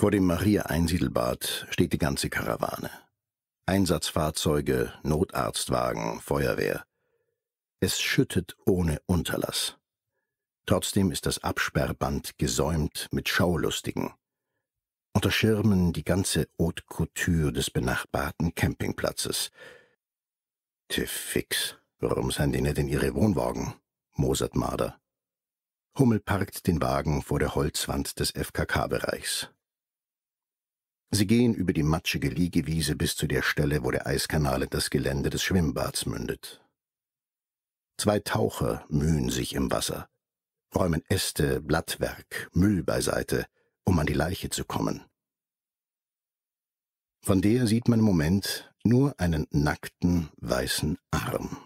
Vor dem Maria-Einsiedelbad steht die ganze Karawane. Einsatzfahrzeuge, Notarztwagen, Feuerwehr. Es schüttet ohne Unterlass. Trotzdem ist das Absperrband gesäumt mit Schaulustigen. Unter Schirmen die ganze Haute Couture des benachbarten Campingplatzes. Tiffix, warum seien die nicht in ihre Wohnwagen? mosert Marder. Hummel parkt den Wagen vor der Holzwand des FKK-Bereichs. Sie gehen über die matschige Liegewiese bis zu der Stelle, wo der Eiskanal in das Gelände des Schwimmbads mündet. Zwei Taucher mühen sich im Wasser, räumen Äste, Blattwerk, Müll beiseite, um an die Leiche zu kommen. Von der sieht man im Moment nur einen nackten weißen Arm.